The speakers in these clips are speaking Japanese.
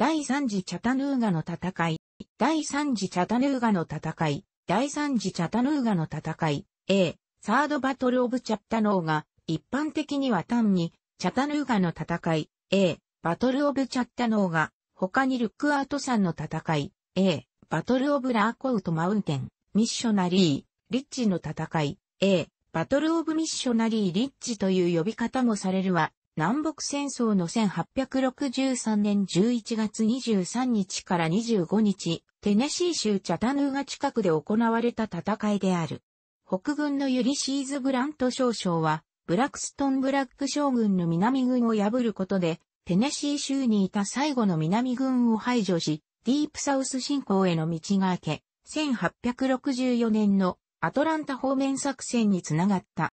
第3次チャタヌーガの戦い、第3次チャタヌーガの戦い、第3次チャタヌーガの戦い、A、サードバトルオブチャッタノーガ、一般的には単に、チャタヌーガの戦い、A、バトルオブチャッタノーガ、他にルックアートさんの戦い、A、バトルオブラーコウトマウンテン、ミッショナリー、リッチの戦い、A、バトルオブミッショナリーリッチという呼び方もされるわ。南北戦争の1863年11月23日から25日、テネシー州チャタヌーが近くで行われた戦いである。北軍のユリシーズ・グラント少将は、ブラックストン・ブラック将軍の南軍を破ることで、テネシー州にいた最後の南軍を排除し、ディープサウス侵攻への道が明け、1864年のアトランタ方面作戦につながった。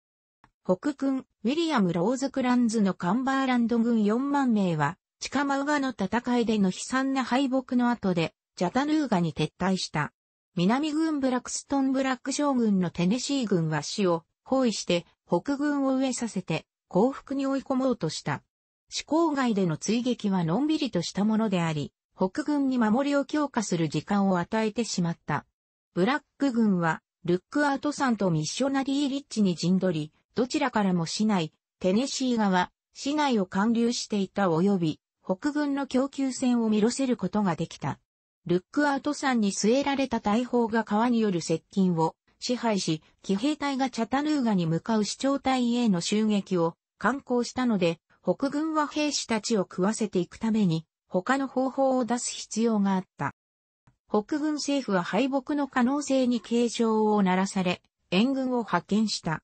北軍、ウィリアム・ローズ・クランズのカンバーランド軍4万名は、チカマウガの戦いでの悲惨な敗北の後で、ジャタヌーガに撤退した。南軍ブラックストン・ブラック将軍のテネシー軍は死を包囲して北軍を飢えさせて降伏に追い込もうとした。市郊外での追撃はのんびりとしたものであり、北軍に守りを強化する時間を与えてしまった。ブラック軍は、ルックアート山とミッショナリーリッチに陣取り、どちらからも市内、テネシー側、市内を貫流していた及び、北軍の供給船を見ろせることができた。ルックアウト山に据えられた大砲が川による接近を支配し、騎兵隊がチャタヌーガに向かう市長隊への襲撃を観光したので、北軍は兵士たちを食わせていくために、他の方法を出す必要があった。北軍政府は敗北の可能性に警鐘を鳴らされ、援軍を派遣した。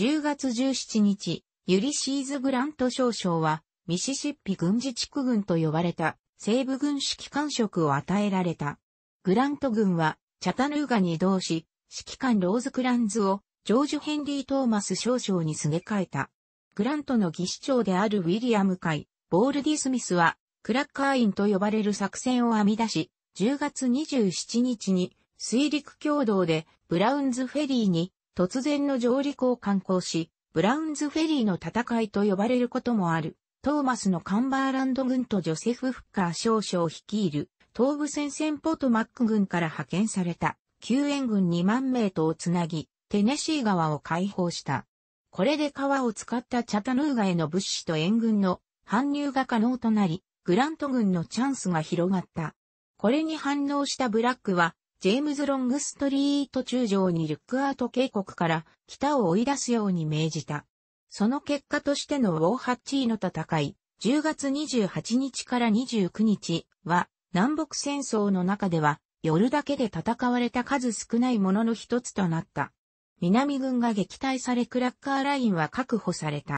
10月17日、ユリシーズ・グラント少将は、ミシシッピ軍事地区軍と呼ばれた西部軍指揮官職を与えられた。グラント軍は、チャタヌーガに移動し、指揮官ローズ・クランズを、ジョージヘンリー・トーマス少将にすげ替えた。グラントの技師長であるウィリアム会、ボール・ディ・スミスは、クラッカーインと呼ばれる作戦を編み出し、10月27日に水陸共同でブラウンズフェリーに突然の上陸を観光し、ブラウンズフェリーの戦いと呼ばれることもある。トーマスのカンバーランド軍とジョセフ・フッカー少将率いる東部戦線ポートマック軍から派遣された救援軍2万名とをつなぎ、テネシー川を解放した。これで川を使ったチャタヌーガへの物資と援軍の搬入が可能となり、グラント軍のチャンスが広がった。これに反応したブラックは、ジェームズ・ロングストリート中将にルックアート渓谷から北を追い出すように命じた。その結果としてのウォーハッチーの戦い、10月28日から29日は、南北戦争の中では、夜だけで戦われた数少ないものの一つとなった。南軍が撃退されクラッカーラインは確保された。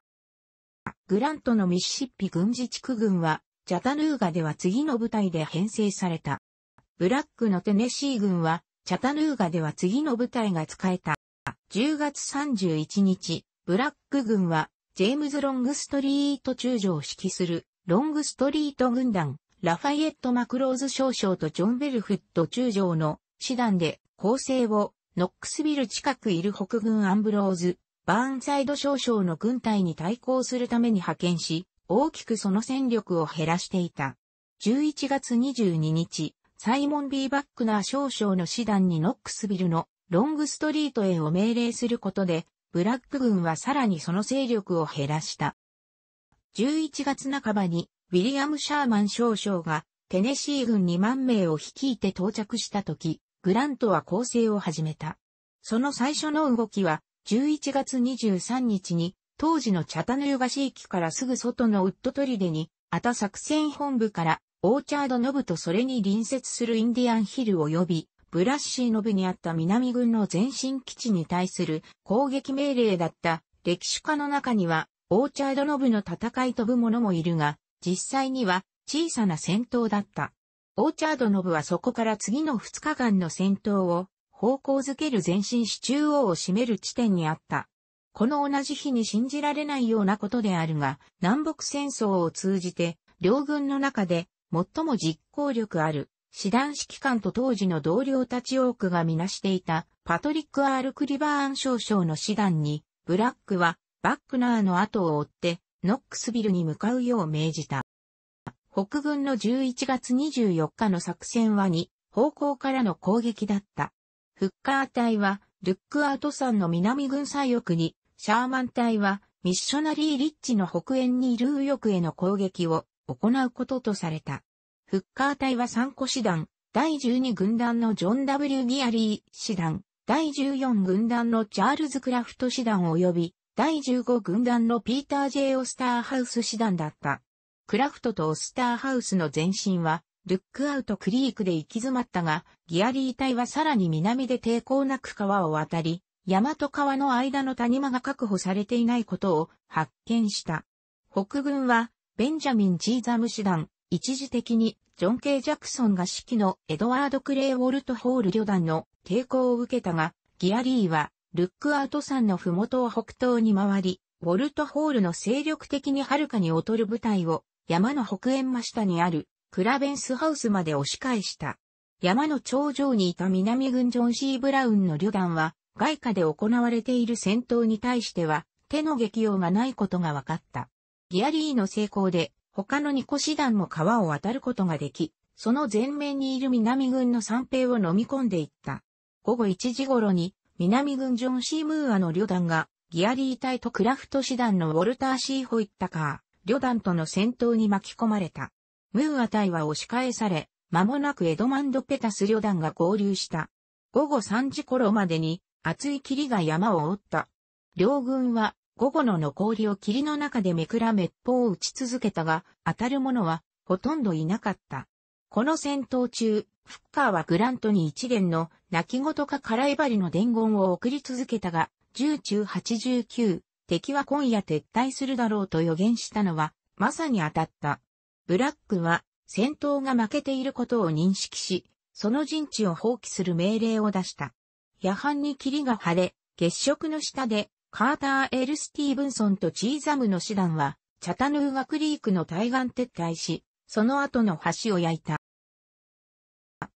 グラントのミシシッピ軍事地区軍は、ジャタヌーガでは次の部隊で編成された。ブラックのテネシー軍は、チャタヌーガでは次の部隊が使えた。10月31日、ブラック軍は、ジェームズ・ロングストリート中将を指揮する、ロングストリート軍団、ラファイエット・マクローズ少将とジョン・ベルフット中将の、師団で、構成を、ノックスビル近くいる北軍アンブローズ、バーンサイド少将の軍隊に対抗するために派遣し、大きくその戦力を減らしていた。11月22日、サイモン・ B・ バックナー少将の師団にノックスビルのロングストリートへを命令することで、ブラック軍はさらにその勢力を減らした。11月半ばに、ウィリアム・シャーマン少将が、テネシー軍2万名を率いて到着した時、グラントは攻勢を始めた。その最初の動きは、11月23日に、当時のチャタヌーガ市域からすぐ外のウッドトリデに、アタ作戦本部からオーチャードノブとそれに隣接するインディアンヒル及びブラッシーノブにあった南軍の前進基地に対する攻撃命令だった歴史家の中にはオーチャードノブの戦い飛ぶ者もいるが、実際には小さな戦闘だった。オーチャードノブはそこから次の2日間の戦闘を方向づける前進し中央を占める地点にあった。この同じ日に信じられないようなことであるが、南北戦争を通じて両軍の中で最も実行力ある、師団指揮官と当時の同僚たち多くがみなしていた、パトリック・アール・クリバーン少将の師団に、ブラックは、バックナーの後を追って、ノックスビルに向かうよう命じた。北軍の11月24日の作戦は2方向からの攻撃だった。フッカー隊は、ルックアウト山の南軍左翼に、シャーマン隊は、ミッショナリー・リッチの北縁にいる右翼への攻撃を行うこととされた。フッカー隊は3個師団、第12軍団のジョン・ W・ ギアリー師団、第14軍団のチャールズ・クラフト師団及び、第15軍団のピーター・ J・ オスターハウス師団だった。クラフトとオスターハウスの前身は、ルックアウトクリークで行き詰まったが、ギアリー隊はさらに南で抵抗なく川を渡り、山と川の間の谷間が確保されていないことを発見した。北軍はベンジャミン・ジーザム師団、一時的に、ジョン・ K・ ジャクソンが指揮のエドワード・クレイ・ウォルト・ホール旅団の抵抗を受けたが、ギアリーは、ルックアウト山の麓を北東に回り、ウォルト・ホールの精力的に遥かに劣る部隊を、山の北縁真下にある、クラベンスハウスまで押し返した。山の頂上にいた南軍ジョン・シー・ブラウンの旅団は、外貨で行われている戦闘に対しては、手の激用がないことが分かった。ギアリーの成功で、他の二個師団も川を渡ることができ、その前面にいる南軍の三兵を飲み込んでいった。午後1時頃に、南軍ジョン・シームーアの旅団が、ギアリー隊とクラフト師団のウォルター・シーホイッタカー、旅団との戦闘に巻き込まれた。ムーア隊は押し返され、間もなくエドマンド・ペタス旅団が合流した。午後3時頃までに、厚い霧が山を覆った。両軍は、午後の残りを霧の中でめくらめっぽう打ち続けたが、当たる者はほとんどいなかった。この戦闘中、フッカーはグラントに一連の泣き言か空いばりの伝言を送り続けたが、10中89、敵は今夜撤退するだろうと予言したのは、まさに当たった。ブラックは、戦闘が負けていることを認識し、その陣地を放棄する命令を出した。夜半に霧が晴れ、月食の下でカーター・エル・スティーブンソンとチーザムの師団は、チャタヌーガクリークの対岸撤退し、その後の橋を焼いた。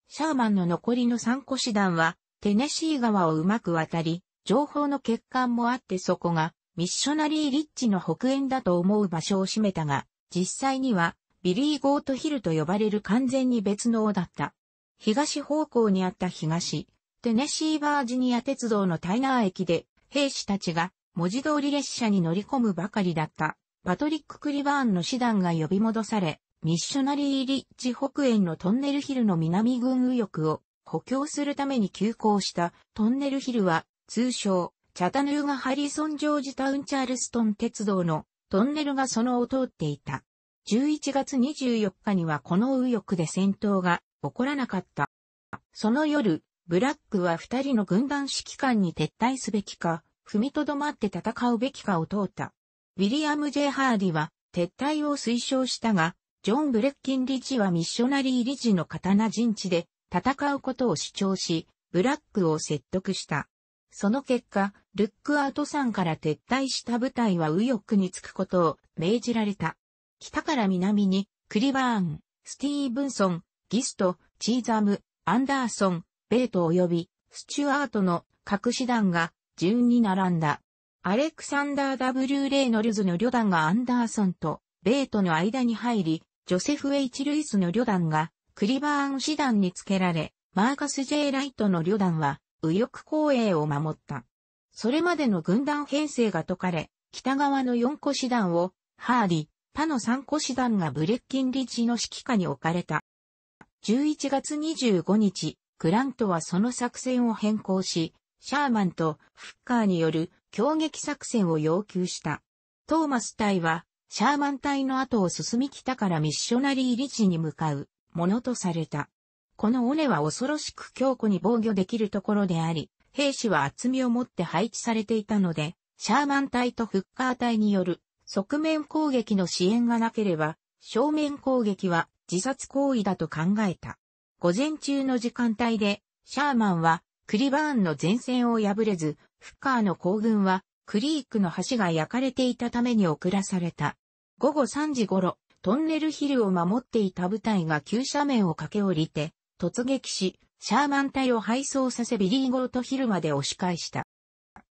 シャーマンの残りの3個師団は、テネシー川をうまく渡り、情報の欠陥もあってそこが、ミッショナリー・リッチの北縁だと思う場所を占めたが、実際には、ビリー・ゴートヒルと呼ばれる完全に別の王だった。東方向にあった東、テネシー・バージニア鉄道のタイナー駅で、兵士たちが文字通り列車に乗り込むばかりだった。パトリック・クリバーンの師団が呼び戻され、ミッショナリー・リッチ北園のトンネルヒルの南軍右翼を補強するために急行したトンネルヒルは通称チャタヌーガ・ハリソン・ジョージタウン・チャールストン鉄道のトンネルがそのを通っていた。11月24日にはこの右翼で戦闘が起こらなかった。その夜、ブラックは二人の軍団指揮官に撤退すべきか、踏みとどまって戦うべきかを問うた。ウィリアム・ジェハーディは撤退を推奨したが、ジョン・ブレッキン理事はミッショナリー理事の刀陣地で戦うことを主張し、ブラックを説得した。その結果、ルックアウト山から撤退した部隊は右翼につくことを命じられた。北から南に、クリバーン、スティーブンソン、ギスト、チーザム、アンダーソン、ベート及びスチュアートの各師団が順に並んだ。アレクサンダー・ W・ レイノルズの旅団がアンダーソンとベートの間に入り、ジョセフ・ H・ ルイスの旅団がクリバーン師団につけられ、マーカス・ J・ ライトの旅団は右翼公営を守った。それまでの軍団編成が解かれ、北側の4個師団を、ハーリ、他の3個師団がブレッキンリッジの指揮下に置かれた。11月25日、グラントはその作戦を変更し、シャーマンとフッカーによる攻撃作戦を要求した。トーマス隊は、シャーマン隊の後を進み北からミッショナリー理事に向かうものとされた。この尾根は恐ろしく強固に防御できるところであり、兵士は厚みを持って配置されていたので、シャーマン隊とフッカー隊による側面攻撃の支援がなければ、正面攻撃は自殺行為だと考えた。午前中の時間帯で、シャーマンはクリバーンの前線を破れず、フッカーの行軍はクリークの橋が焼かれていたために送らされた。午後3時頃、トンネルヒルを守っていた部隊が急斜面を駆け下りて、突撃し、シャーマン隊を敗走させビリーゴートヒルまで押し返した。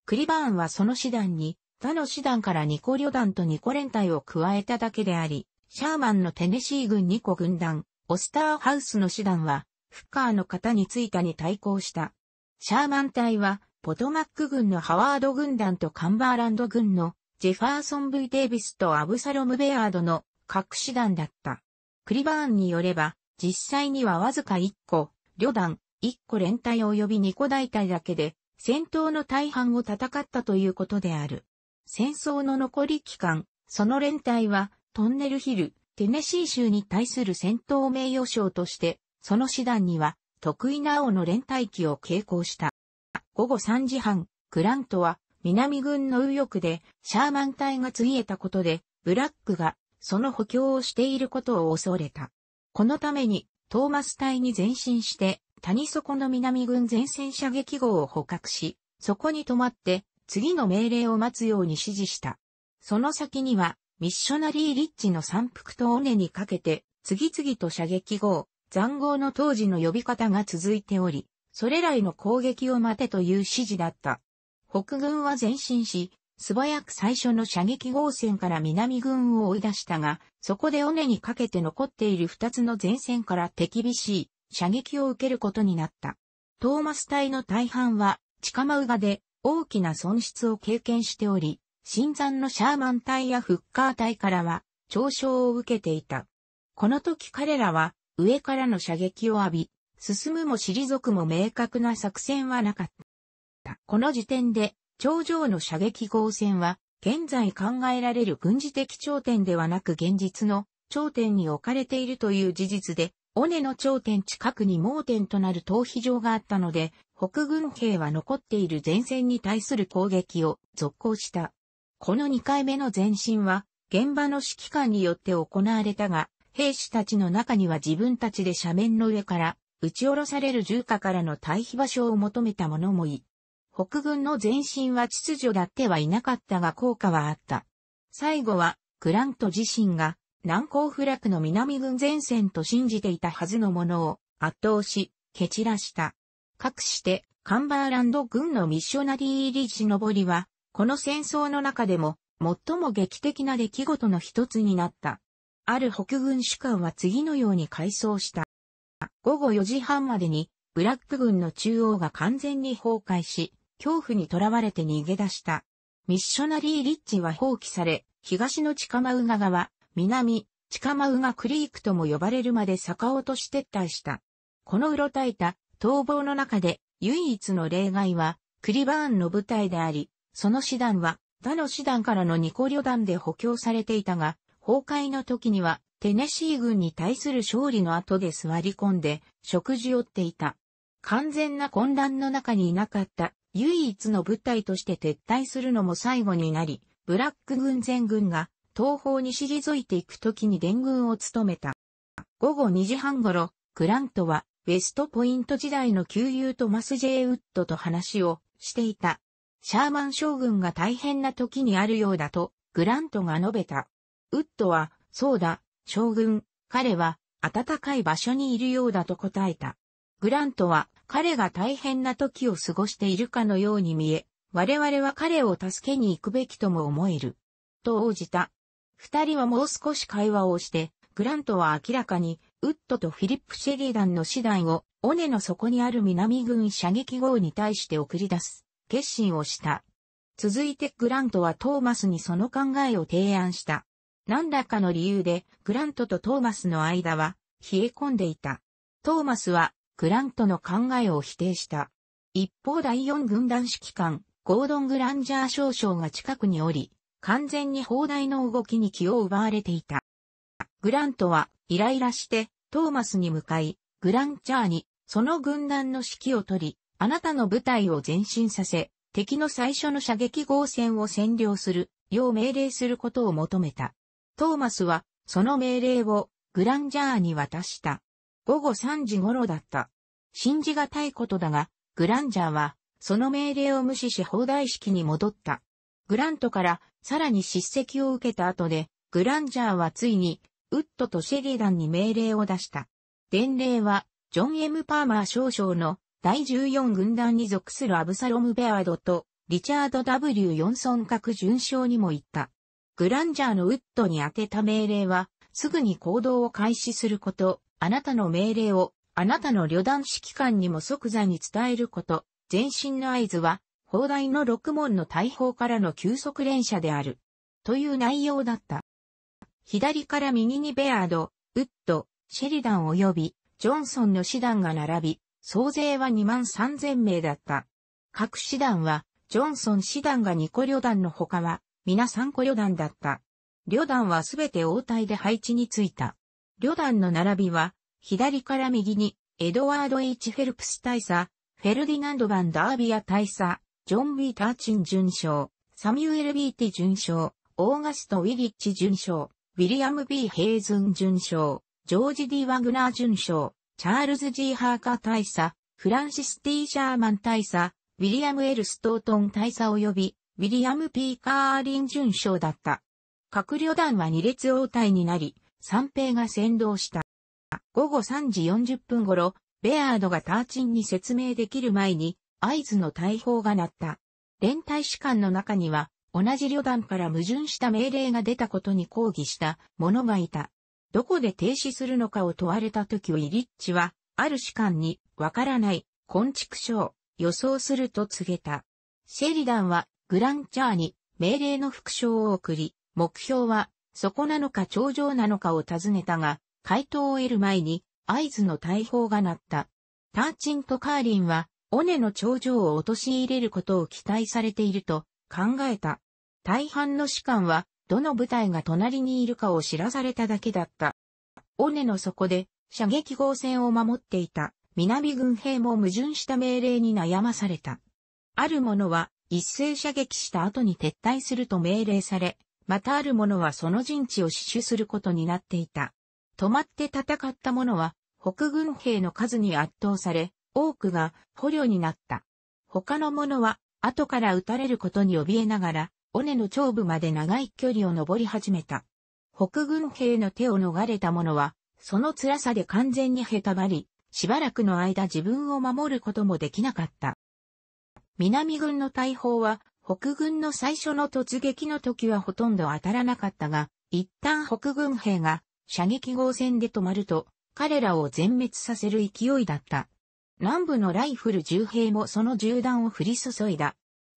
クリバーンはその師団に、他の師団からニコ旅団とニコ連隊を加えただけであり、シャーマンのテネシー軍ニコ軍団、オスターハウスの師団は、フッカーの方についたに対抗した。シャーマン隊は、ポトマック軍のハワード軍団とカンバーランド軍のジェファーソン・ V・ デイビスとアブサロム・ベアードの各師団だった。クリバーンによれば、実際にはわずか1個、旅団、1個連隊及び2個大隊だけで、戦闘の大半を戦ったということである。戦争の残り期間、その連隊は、トンネルヒル、テネシー州に対する戦闘名誉賞として、その師団には、得意な青の連帯機を携行した。午後3時半、グラントは、南軍の右翼で、シャーマン隊が次いえたことで、ブラックが、その補強をしていることを恐れた。このために、トーマス隊に前進して、谷底の南軍前線射撃号を捕獲し、そこに止まって、次の命令を待つように指示した。その先には、ミッショナリーリッチの山腹と尾根にかけて、次々と射撃号、残号の当時の呼び方が続いており、それらへの攻撃を待てという指示だった。北軍は前進し、素早く最初の射撃号線から南軍を追い出したが、そこで尾根にかけて残っている二つの前線から手厳しい射撃を受けることになった。トーマス隊の大半は、近間宇賀で大きな損失を経験しており、新山のシャーマン隊やフッカー隊からは、嘲笑を受けていた。この時彼らは、上からの射撃を浴び、進むも退くも明確な作戦はなかった。この時点で、頂上の射撃合戦は、現在考えられる軍事的頂点ではなく現実の頂点に置かれているという事実で、尾根の頂点近くに盲点となる逃避場があったので、北軍兵は残っている前線に対する攻撃を続行した。この2回目の前進は、現場の指揮官によって行われたが、兵士たちの中には自分たちで斜面の上から撃ち下ろされる銃火からの退避場所を求めた者もい。北軍の前進は秩序だってはいなかったが効果はあった。最後は、クラント自身が南高フラクの南軍前線と信じていたはずのものを圧倒し、蹴散らした。かくして、カンバーランド軍のミッショナリー入り地上りは、この戦争の中でも最も劇的な出来事の一つになった。ある北軍主官は次のように回想した。午後4時半までにブラック軍の中央が完全に崩壊し、恐怖に囚われて逃げ出した。ミッショナリー・リッチは放棄され、東の近マ宇賀川、南、近マ宇賀クリークとも呼ばれるまで坂落とし撤退した。このうろたえた逃亡の中で唯一の例外はクリバーンの部隊であり、その師団は、他の師団からのニ個旅団で補強されていたが、崩壊の時には、テネシー軍に対する勝利の後で座り込んで、食事をっていた。完全な混乱の中にいなかった唯一の部隊として撤退するのも最後になり、ブラック軍全軍が東方に退いていく時に伝軍を務めた。午後2時半頃、クラントはウェストポイント時代の旧友トマス・ジェイ・ウッドと話をしていた。シャーマン将軍が大変な時にあるようだと、グラントが述べた。ウッドは、そうだ、将軍、彼は、暖かい場所にいるようだと答えた。グラントは、彼が大変な時を過ごしているかのように見え、我々は彼を助けに行くべきとも思える。と応じた。二人はもう少し会話をして、グラントは明らかに、ウッドとフィリップ・シェリーダンの師団を、尾根の底にある南軍射撃号に対して送り出す。決心をした。続いてグラントはトーマスにその考えを提案した。何らかの理由でグラントとトーマスの間は冷え込んでいた。トーマスはグラントの考えを否定した。一方第四軍団指揮官、ゴードン・グランジャー少将が近くにおり、完全に砲台の動きに気を奪われていた。グラントはイライラしてトーマスに向かい、グランチャーにその軍団の指揮を取り、あなたの部隊を前進させ、敵の最初の射撃合戦を占領する、よう命令することを求めた。トーマスは、その命令を、グランジャーに渡した。午後3時頃だった。信じがたいことだが、グランジャーは、その命令を無視し放題式に戻った。グラントから、さらに叱責を受けた後で、グランジャーはついに、ウッドとシェリダンに命令を出した。伝令は、ジョン・エム・パーマー少将の第14軍団に属するアブサロム・ベアードとリチャード・ W・ ヨンソン各巡将にも言った。グランジャーのウッドに宛てた命令は、すぐに行動を開始すること、あなたの命令を、あなたの旅団指揮官にも即座に伝えること、前進の合図は、砲台の六門の大砲からの急速連射である。という内容だった。左から右にベアード、ウッド、シェリダン及び、ジョンソンの師団が並び、総勢は2万3000名だった。各師団は、ジョンソン師団が2個旅団の他は、皆3個旅団だった。旅団はすべて応対で配置についた。旅団の並びは、左から右に、エドワード・ H・ フェルプス大佐、フェルディナンド・バン・ダービア大佐、ジョン・ウィー・ターチン准将、サミュエル・ビーティ准将、オーガスト・ウィリッチ准将、ウィリアム・ B・ ヘイズン准将、ジョージ・ディ・ワグナー准将、チャールズ・ G・ ハーカー大佐、フランシス・テー・シャーマン大佐、ウィリアム・エルストートン大佐及び、ウィリアム・ピー・カーリン准将だった。各旅団は2列応対になり、三平が先導した。午後3時40分頃、ベアードがターチンに説明できる前に、合図の大砲が鳴った。連隊士官の中には、同じ旅団から矛盾した命令が出たことに抗議した者がいた。どこで停止するのかを問われた時をイリッチは、ある士官に、わからない、昆畜症、予想すると告げた。シェリダンは、グランチャーに、命令の副賞を送り、目標は、そこなのか頂上なのかを尋ねたが、回答を得る前に、合図の大砲が鳴った。ターチンとカーリンは、尾根の頂上を陥れることを期待されていると考えた。大半の士官は、どの部隊が隣にいるかを知らされただけだった。尾根の底で射撃合戦を守っていた南軍兵も矛盾した命令に悩まされた。ある者は一斉射撃した後に撤退すると命令され、またある者はその陣地を死守することになっていた。止まって戦った者は北軍兵の数に圧倒され、多くが捕虜になった。他の者は後から撃たれることに怯えながら尾根の頂部まで長い距離を登り始めた。北軍兵の手を逃れた者は、その辛さで完全にへたばり、しばらくの間自分を守ることもできなかった。南軍の大砲は、北軍の最初の突撃の時はほとんど当たらなかったが、一旦北軍兵が射撃合戦で止まると、彼らを全滅させる勢いだった。南部のライフル銃兵もその銃弾を降り注いだ。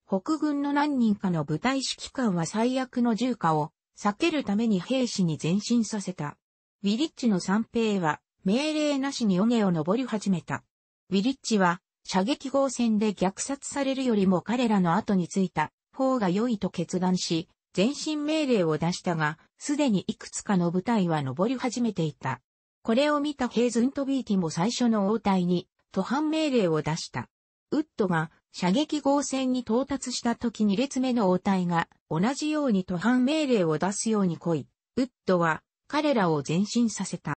北軍の何人かの部隊指揮官は最悪の重火を避けるために兵士に前進させた。ウィリッチの三兵は命令なしに尾根を登り始めた。ウィリッチは射撃合戦で虐殺されるよりも彼らの後についた方が良いと決断し、前進命令を出したが、すでにいくつかの部隊は登り始めていた。これを見たヘイズントビーティも最初の応対に、途半命令を出した。ウッドが射撃号線に到達した時に列目の応対が同じように途半命令を出すように来い、ウッドは彼らを前進させた。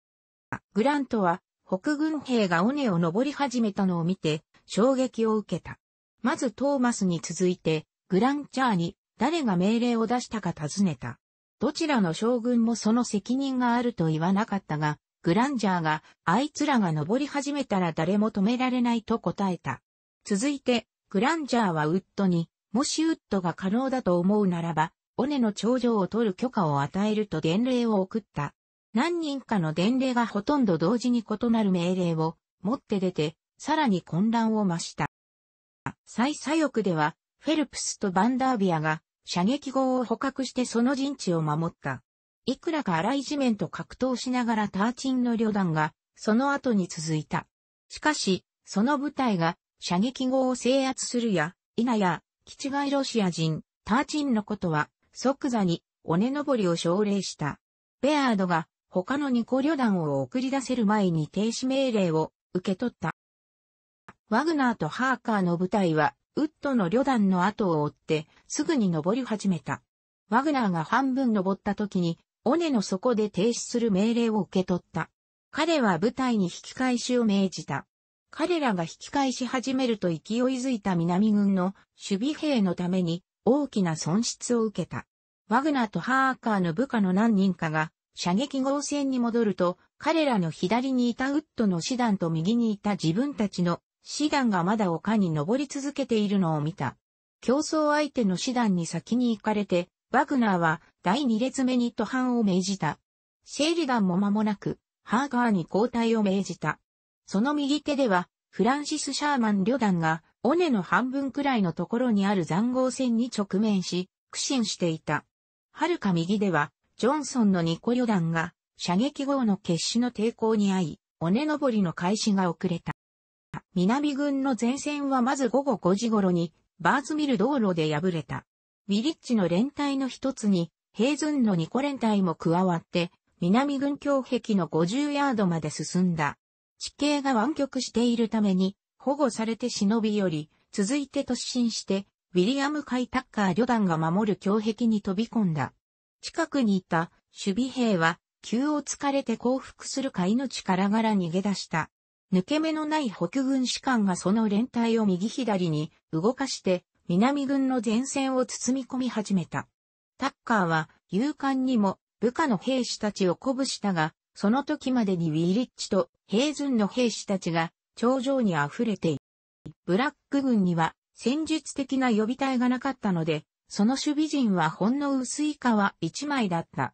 グラントは北軍兵が尾根を登り始めたのを見て衝撃を受けた。まずトーマスに続いてグランチャーに誰が命令を出したか尋ねた。どちらの将軍もその責任があると言わなかったが、グランジャーがあいつらが登り始めたら誰も止められないと答えた。続いてグランジャーはウッドに、もしウッドが可能だと思うならば、尾根の頂上を取る許可を与えると伝令を送った。何人かの伝令がほとんど同時に異なる命令を持って出て、さらに混乱を増した。再左翼では、フェルプスとバンダービアが射撃号を捕獲してその陣地を守った。いくらか荒い地面と格闘しながらターチンの旅団が、その後に続いた。しかし、その部隊が射撃後を制圧するや、否や、基地外ロシア人、ターチンのことは、即座に、尾根登りを奨励した。ベアードが、他の二個旅団を送り出せる前に停止命令を受け取った。ワグナーとハーカーの部隊は、ウッドの旅団の後を追って、すぐに登り始めた。ワグナーが半分登った時に、尾根の底で停止する命令を受け取った。彼は部隊に引き返しを命じた。彼らが引き返し始めると勢いづいた南軍の守備兵のために大きな損失を受けた。ワグナーとハーカーの部下の何人かが射撃合戦に戻ると彼らの左にいたウッドの師団と右にいた自分たちの師団がまだ丘に登り続けているのを見た。競争相手の師団に先に行かれて、ワグナーは第2列目に途半を命じた。シェリも間もなく、ハーカーに交代を命じた。その右手では、フランシス・シャーマン旅団が、尾根の半分くらいのところにある残壕戦に直面し、苦心していた。遥か右では、ジョンソンのニコ旅団が、射撃後の決死の抵抗に遭い、尾根登りの開始が遅れた。南軍の前線はまず午後5時頃に、バーズミル道路で敗れた。ウィリッチの連隊の一つに、ヘイズンのニコ連隊も加わって、南軍境壁の50ヤードまで進んだ。地形が湾曲しているために、保護されて忍び寄り、続いて突進して、ウィリアム・カイ・タッカー旅団が守る胸壁に飛び込んだ。近くにいた守備兵は、急を突かれて降伏するか命からがら逃げ出した。抜け目のない北軍士官がその連隊を右左に動かして、南軍の前線を包み込み始めた。タッカーは、勇敢にも部下の兵士たちを鼓舞したが、その時までにウィリッチと平準の兵士たちが頂上に溢れている。ブラック軍には戦術的な予備隊がなかったので、その守備陣はほんの薄い皮一枚だった。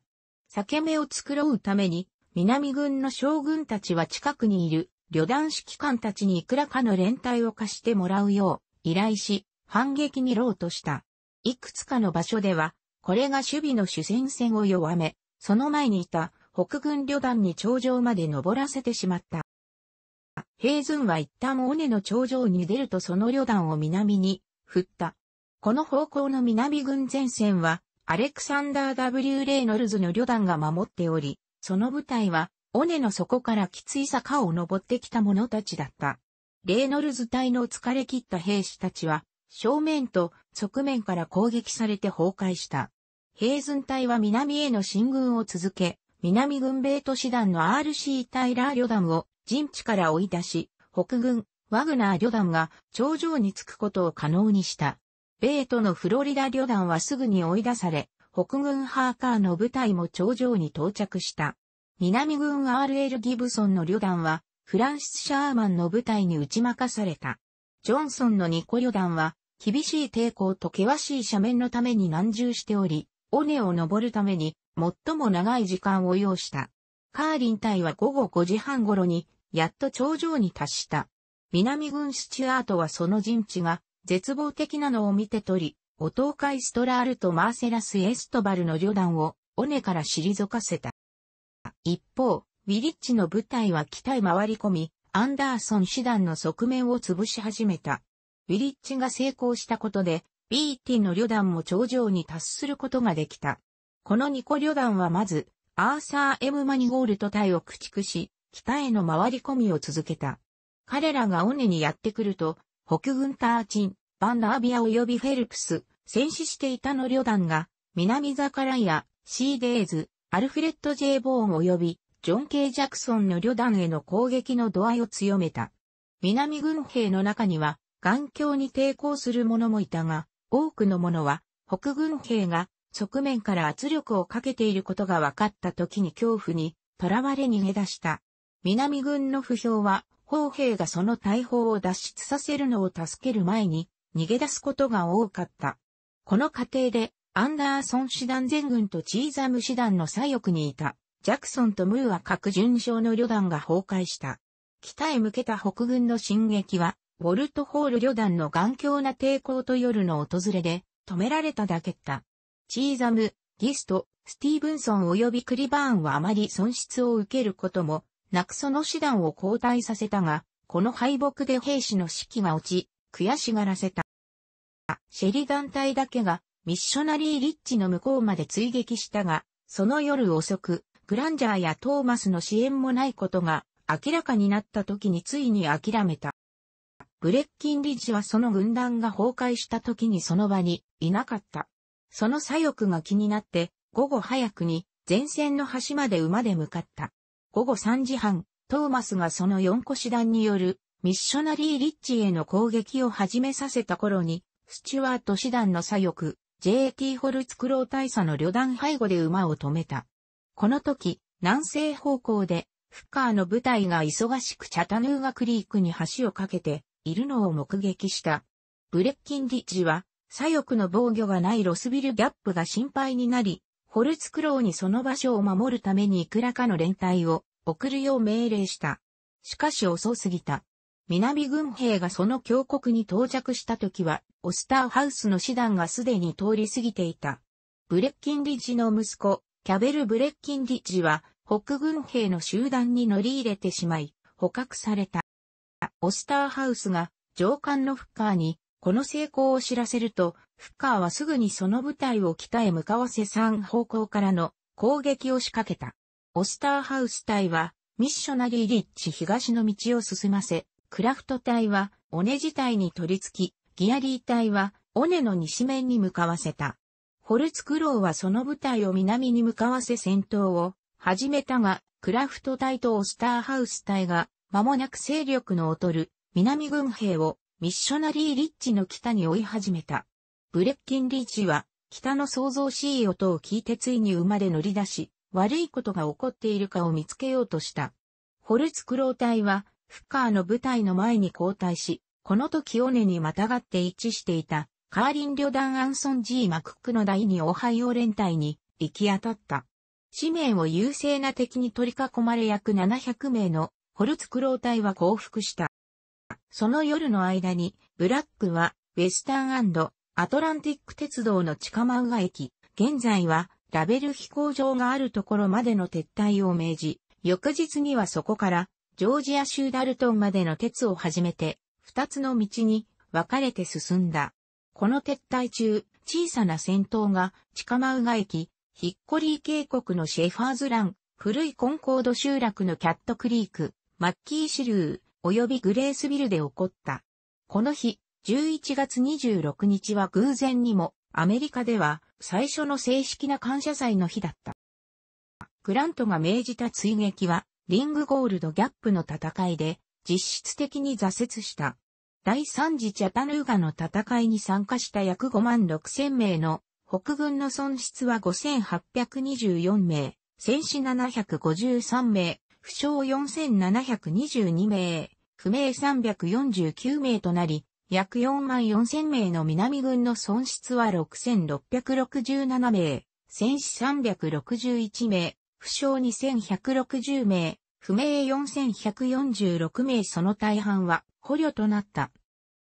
裂け目を作ろうために、南軍の将軍たちは近くにいる旅団指揮官たちにいくらかの連帯を貸してもらうよう依頼し、反撃にろうとした。いくつかの場所では、これが守備の主戦線を弱め、その前にいた北軍旅団に頂上まで登らせてしまった。平津は一旦尾根の頂上に出るとその旅団を南に振った。この方向の南軍前線は、アレクサンダー・ W・ レイノルズの旅団が守っており、その部隊は、尾根の底からきつい坂を登ってきた者たちだった。レイノルズ隊の疲れ切った兵士たちは、正面と側面から攻撃されて崩壊した。平津隊は南への進軍を続け、南軍米都市団の RC タイラー旅団を陣地から追い出し、北軍、ワグナー旅団が頂上に着くことを可能にした。米都のフロリダ旅団はすぐに追い出され、北軍ハーカーの部隊も頂上に到着した。南軍 RL ギブソンの旅団は、フランシス・シャーマンの部隊に打ち負かされた。ジョンソンの2個旅団は、厳しい抵抗と険しい斜面のために難重しており、尾根を登るために最も長い時間を要した。カーリン隊は午後5時半頃に、やっと頂上に達した。南軍スチュアートはその陣地が、絶望的なのを見て取り、オトーカイ・ストラールとマーセラス・エストバルの旅団を、尾根から退かせた。一方、ウィリッチの部隊は北へ回り込み、アンダーソン師団の側面を潰し始めた。ウィリッチが成功したことで、ビーティの旅団も頂上に達することができた。このニコ旅団はまず、アーサー・エム・マニゴールと隊を駆逐し、北への回り込みを続けた。彼らが尾根にやってくると、北軍ターチン、バンナービア及びフェルプス、戦死していたの旅団が、南ザカライア、シーデイズ、アルフレッド・イ・ボーン及び、ジョン・ケイ・ジャクソンの旅団への攻撃の度合いを強めた。南軍兵の中には、眼鏡に抵抗する者もいたが、多くの者は、北軍兵が側面から圧力をかけていることが分かった時に恐怖に囚われ逃げ出した。南軍の不評は、砲兵がその大砲を脱出させるのを助ける前に逃げ出すことが多かった。この過程で、アンダーソン師団全軍とチーザム師団の左翼にいた、ジャクソンとムーア各巡将の旅団が崩壊した。北へ向けた北軍の進撃は、ウォルトホール旅団の頑強な抵抗と夜の訪れで、止められただけった。チーザム、ギスト、スティーブンソン及びクリバーンはあまり損失を受けることも、なくその手段を交代させたが、この敗北で兵士の士気が落ち、悔しがらせた。シェリ団体だけが、ミッショナリーリッチの向こうまで追撃したが、その夜遅く、グランジャーやトーマスの支援もないことが明らかになった時についに諦めた。ブレッキンリッジはその軍団が崩壊した時にその場にいなかった。その左翼が気になって、午後早くに前線の端まで馬で向かった。午後3時半、トーマスがその4個師団によるミッショナリー・リッチへの攻撃を始めさせた頃に、スチュワート師団の左翼、JT ホルツクロー大佐の旅団背後で馬を止めた。この時、南西方向で、フッカーの部隊が忙しくチャタヌーガクリークに橋を架けているのを目撃した。ブレッキンリッジは左翼の防御がないロスビルギャップが心配になり、ホルツクローにその場所を守るためにいくらかの連隊を送るよう命令した。しかし遅すぎた。南軍兵がその峡谷に到着した時は、オスターハウスの師団がすでに通り過ぎていた。ブレッキンリッジの息子、キャベル・ブレッキンリッジは、北軍兵の集団に乗り入れてしまい、捕獲された。オスターハウスが、上官のフッカーに、この成功を知らせると、フッカーはすぐにその部隊を北へ向かわせ3方向からの攻撃を仕掛けた。オスターハウス隊は、ミッショナリーリッチ東の道を進ませ、クラフト隊は、尾根自体に取り付き、ギアリー隊は、尾根の西面に向かわせた。ホルツクローはその部隊を南に向かわせ戦闘を始めたが、クラフト隊とオスターハウス隊が間もなく勢力の劣る南軍兵をミッショナリーリッチの北に追い始めた。ブレッキンリッチは、北の創造しい音を聞いてついに馬で乗り出し、悪いことが起こっているかを見つけようとした。ホルツクロー隊は、フッカーの部隊の前に交代し、この時尾根にまたがって一致していた、カーリン旅団アンソンジー・マクックの第二オハイオ連隊に行き当たった。紙面を優勢な敵に取り囲まれ約700名のホルツクロー隊は降伏した。その夜の間に、ブラックは、ウェスタンアトランティック鉄道の地下マウガ駅、現在は、ラベル飛行場があるところまでの撤退を命じ、翌日にはそこから、ジョージア州ダルトンまでの鉄を始めて、二つの道に分かれて進んだ。この撤退中、小さな戦闘が、地下マウガ駅、ヒッコリー渓谷のシェファーズラン、古いコンコード集落のキャットクリーク、マッキーシルー、及びグレースビルで起こった。この日、11月26日は偶然にも、アメリカでは最初の正式な感謝祭の日だった。グラントが命じた追撃は、リングゴールドギャップの戦いで、実質的に挫折した。第三次チャタヌーガの戦いに参加した約5万6千名の北軍の損失は5824名、戦死753名、負傷4722名、不明349名となり、約4万4000名の南軍の損失は6667名、戦死361名、負傷2160名、不明4146名その大半は捕虜となった。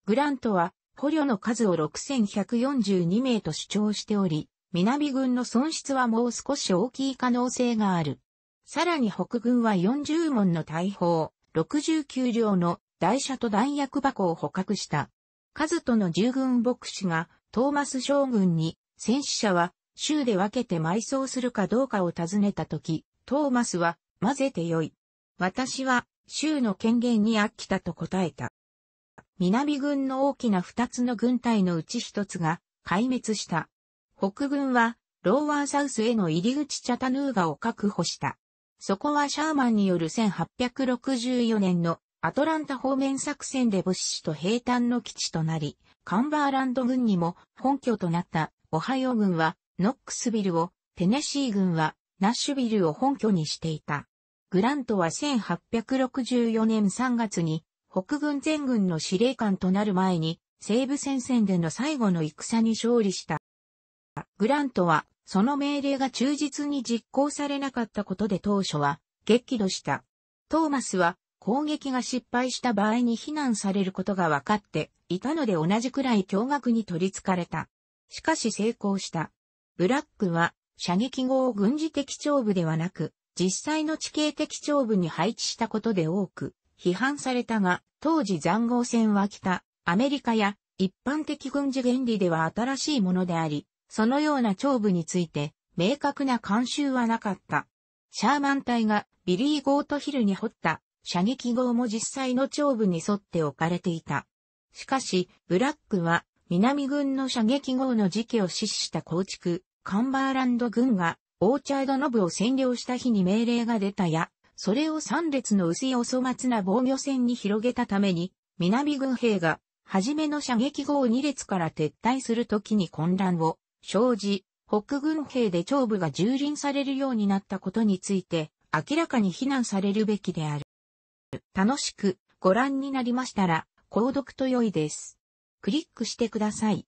グラントは捕虜の数を6142名と主張しており、南軍の損失はもう少し大きい可能性がある。さらに北軍は40門の大砲、69両の台車と弾薬箱を捕獲した。カズトの従軍牧師がトーマス将軍に戦死者は州で分けて埋葬するかどうかを尋ねたとき、トーマスは混ぜてよい。私は州の権限に飽きたと答えた。南軍の大きな二つの軍隊のうち一つが壊滅した。北軍はローワーサウスへの入り口チャタヌーガを確保した。そこはシャーマンによる1864年のアトランタ方面作戦で物資と平坦の基地となり、カンバーランド軍にも本拠となったオハイオ軍はノックスビルを、テネシー軍はナッシュビルを本拠にしていた。グラントは1864年3月に北軍全軍の司令官となる前に西部戦線での最後の戦に勝利した。グラントはその命令が忠実に実行されなかったことで当初は激怒した。トーマスは攻撃が失敗した場合に非難されることが分かっていたので同じくらい驚愕に取り憑かれた。しかし成功した。ブラックは射撃後を軍事的長部ではなく、実際の地形的長部に配置したことで多く批判されたが、当時塹壕戦は北、アメリカや一般的軍事原理では新しいものであり、そのような長部について、明確な慣習はなかった。シャーマン隊がビリー・ゴートヒルに掘った射撃号も実際の長部に沿って置かれていた。しかし、ブラックは南軍の射撃号の時期を死守した構築、カンバーランド軍がオーチャードノブを占領した日に命令が出たや、それを3列の薄いお粗末な防御線に広げたために、南軍兵が、初めの射撃号2列から撤退するときに混乱を生じ、北軍兵で長部が蹂躙されるようになったことについて、明らかに非難されるべきである。楽しくご覧になりましたら、購読と良いです。クリックしてください。